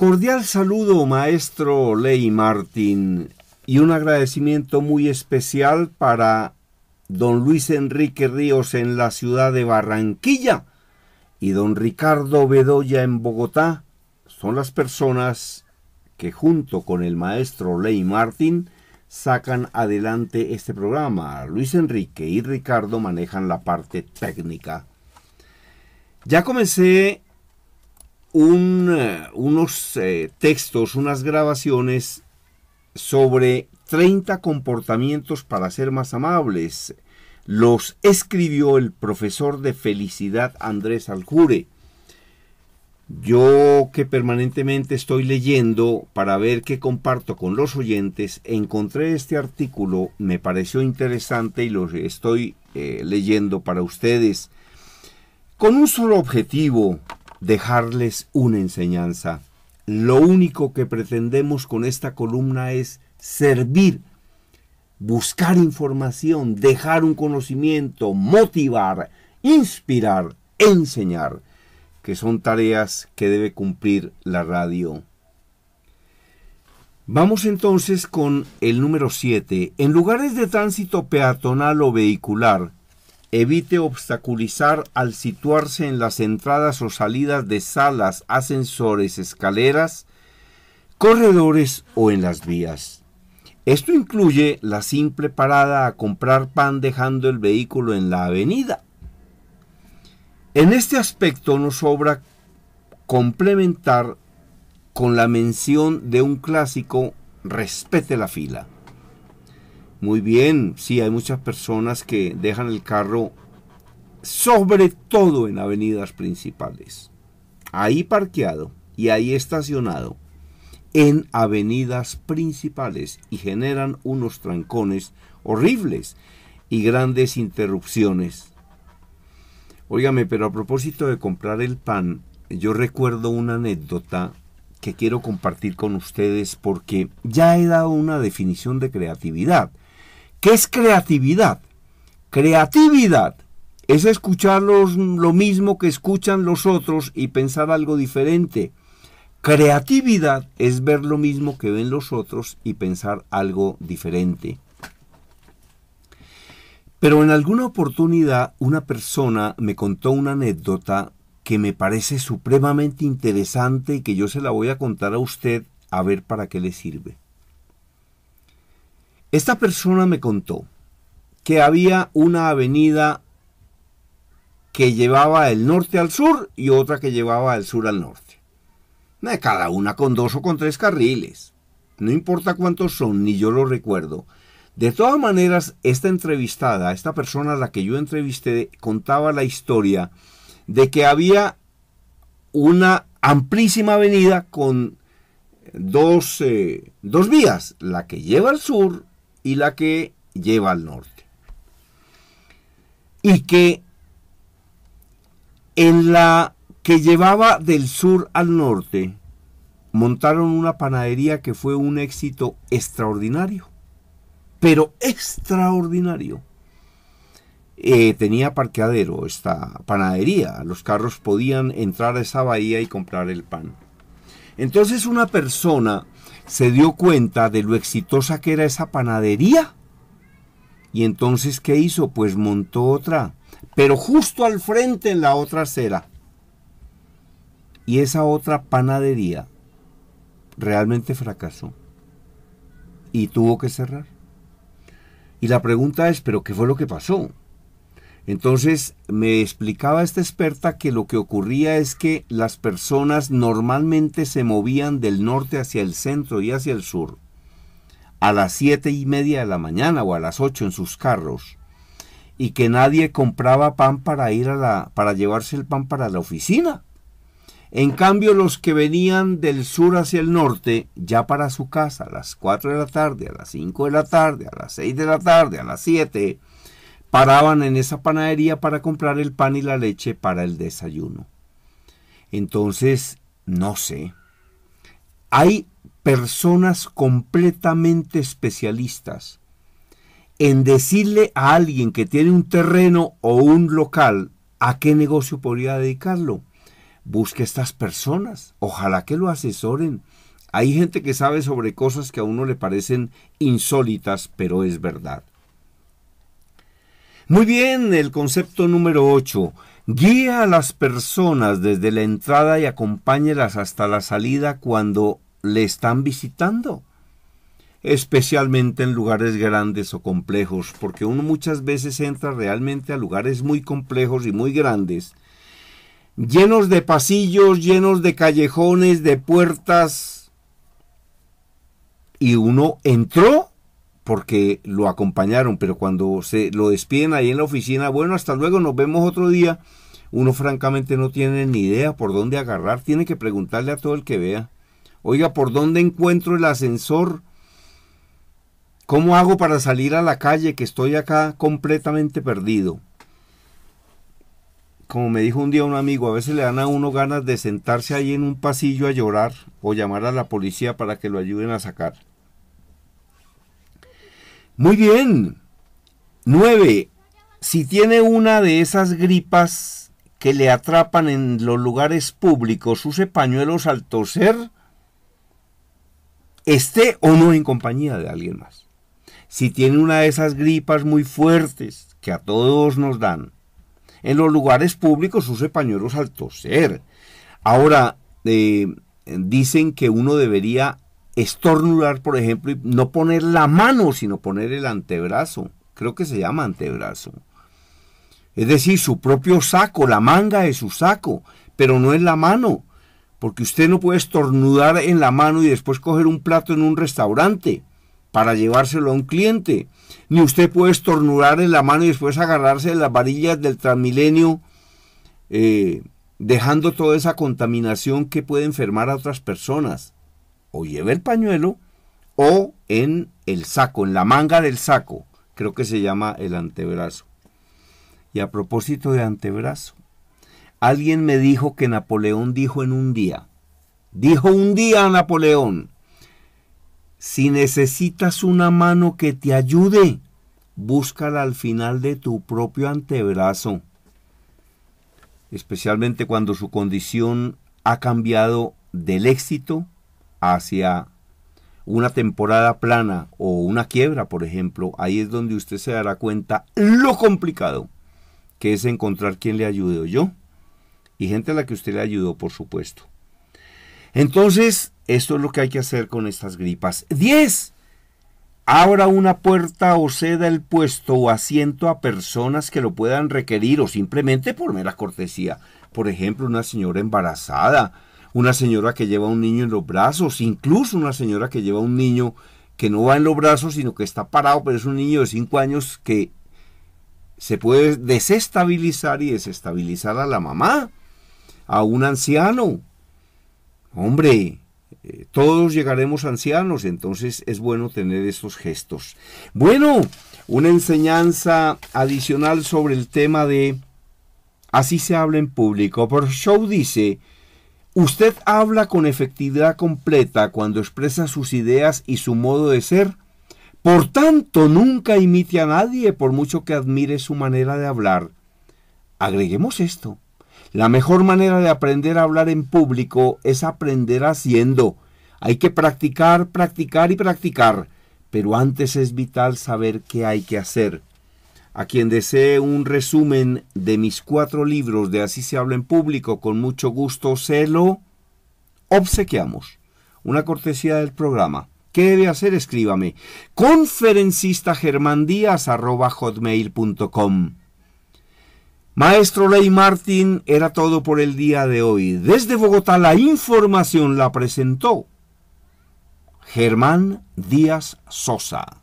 Cordial saludo, maestro Ley Martín, y un agradecimiento muy especial para don Luis Enrique Ríos en la ciudad de Barranquilla y don Ricardo Bedoya en Bogotá. Son las personas que junto con el maestro Ley Martín sacan adelante este programa. Luis Enrique y Ricardo manejan la parte técnica. Ya comencé eh, unos eh, textos, unas grabaciones sobre 30 comportamientos para ser más amables. Los escribió el profesor de felicidad Andrés Aljure. Yo que permanentemente estoy leyendo para ver qué comparto con los oyentes, encontré este artículo, me pareció interesante y lo estoy eh, leyendo para ustedes. Con un solo objetivo, dejarles una enseñanza. Lo único que pretendemos con esta columna es servir, buscar información, dejar un conocimiento, motivar, inspirar, enseñar, que son tareas que debe cumplir la radio. Vamos entonces con el número 7. En lugares de tránsito peatonal o vehicular, evite obstaculizar al situarse en las entradas o salidas de salas, ascensores, escaleras, corredores o en las vías. Esto incluye la simple parada a comprar pan dejando el vehículo en la avenida. En este aspecto nos sobra complementar con la mención de un clásico respete la fila. Muy bien, sí, hay muchas personas que dejan el carro sobre todo en avenidas principales. Ahí parqueado y ahí estacionado en avenidas principales y generan unos trancones horribles y grandes interrupciones. Óigame, pero a propósito de comprar el pan, yo recuerdo una anécdota que quiero compartir con ustedes porque ya he dado una definición de creatividad ¿Qué es creatividad? Creatividad es escuchar lo mismo que escuchan los otros y pensar algo diferente. Creatividad es ver lo mismo que ven los otros y pensar algo diferente. Pero en alguna oportunidad una persona me contó una anécdota que me parece supremamente interesante y que yo se la voy a contar a usted a ver para qué le sirve. Esta persona me contó que había una avenida que llevaba del norte al sur y otra que llevaba del sur al norte. Eh, cada una con dos o con tres carriles. No importa cuántos son, ni yo lo recuerdo. De todas maneras, esta entrevistada, esta persona a la que yo entrevisté, contaba la historia de que había una amplísima avenida con dos, eh, dos vías, la que lleva al sur y la que lleva al norte. Y que en la que llevaba del sur al norte, montaron una panadería que fue un éxito extraordinario, pero extraordinario. Eh, tenía parqueadero esta panadería, los carros podían entrar a esa bahía y comprar el pan. Entonces una persona se dio cuenta de lo exitosa que era esa panadería. Y entonces, ¿qué hizo? Pues montó otra, pero justo al frente en la otra acera. Y esa otra panadería realmente fracasó y tuvo que cerrar. Y la pregunta es, ¿pero qué fue lo que pasó? Entonces me explicaba esta experta que lo que ocurría es que las personas normalmente se movían del norte hacia el centro y hacia el sur a las siete y media de la mañana o a las ocho en sus carros y que nadie compraba pan para ir a la para llevarse el pan para la oficina. En cambio, los que venían del sur hacia el norte, ya para su casa, a las cuatro de la tarde, a las cinco de la tarde, a las seis de la tarde, a las siete paraban en esa panadería para comprar el pan y la leche para el desayuno. Entonces, no sé. Hay personas completamente especialistas en decirle a alguien que tiene un terreno o un local a qué negocio podría dedicarlo. Busque estas personas, ojalá que lo asesoren. Hay gente que sabe sobre cosas que a uno le parecen insólitas, pero es verdad. Muy bien, el concepto número 8. Guía a las personas desde la entrada y acompáñelas hasta la salida cuando le están visitando especialmente en lugares grandes o complejos, porque uno muchas veces entra realmente a lugares muy complejos y muy grandes, llenos de pasillos, llenos de callejones, de puertas, y uno entró porque lo acompañaron, pero cuando se lo despiden ahí en la oficina, bueno, hasta luego, nos vemos otro día, uno francamente no tiene ni idea por dónde agarrar, tiene que preguntarle a todo el que vea, oiga, ¿por dónde encuentro el ascensor? ¿Cómo hago para salir a la calle que estoy acá completamente perdido? Como me dijo un día un amigo, a veces le dan a uno ganas de sentarse ahí en un pasillo a llorar o llamar a la policía para que lo ayuden a sacar. Muy bien. 9. Si tiene una de esas gripas que le atrapan en los lugares públicos, use pañuelos al toser, esté o no en compañía de alguien más. Si tiene una de esas gripas muy fuertes que a todos nos dan, en los lugares públicos use pañuelos al toser. Ahora, eh, dicen que uno debería estornudar, por ejemplo, y no poner la mano, sino poner el antebrazo. Creo que se llama antebrazo. Es decir, su propio saco, la manga de su saco, pero no es la mano, porque usted no puede estornudar en la mano y después coger un plato en un restaurante para llevárselo a un cliente, ni usted puede estornudar en la mano y después agarrarse de las varillas del Transmilenio, eh, dejando toda esa contaminación que puede enfermar a otras personas o lleve el pañuelo o en el saco, en la manga del saco, creo que se llama el antebrazo. Y a propósito de antebrazo, alguien me dijo que Napoleón dijo en un día, dijo un día a Napoleón, si necesitas una mano que te ayude, búscala al final de tu propio antebrazo, especialmente cuando su condición ha cambiado del éxito hacia una temporada plana o una quiebra, por ejemplo, ahí es donde usted se dará cuenta lo complicado que es encontrar quien le ayude yo. Y gente a la que usted le ayudó, por supuesto. Entonces, esto es lo que hay que hacer con estas gripas. 10. Abra una puerta o ceda el puesto o asiento a personas que lo puedan requerir o simplemente por mera cortesía. Por ejemplo, una señora embarazada, una señora que lleva a un niño en los brazos, incluso una señora que lleva a un niño que no va en los brazos, sino que está parado, pero es un niño de 5 años que se puede desestabilizar y desestabilizar a la mamá, a un anciano. Hombre, eh, todos llegaremos ancianos, entonces es bueno tener esos gestos. Bueno, una enseñanza adicional sobre el tema de así se habla en público. Por show dice, Usted habla con efectividad completa cuando expresa sus ideas y su modo de ser. Por tanto, nunca imite a nadie por mucho que admire su manera de hablar. Agreguemos esto. La mejor manera de aprender a hablar en público es aprender haciendo. Hay que practicar, practicar y practicar. Pero antes es vital saber qué hay que hacer. A quien desee un resumen de mis cuatro libros de Así se habla en público, con mucho gusto se lo obsequiamos. Una cortesía del programa. ¿Qué debe hacer? Escríbame. Conferencista hotmail.com Maestro Ley Martín, era todo por el día de hoy. Desde Bogotá la información la presentó Germán Díaz Sosa.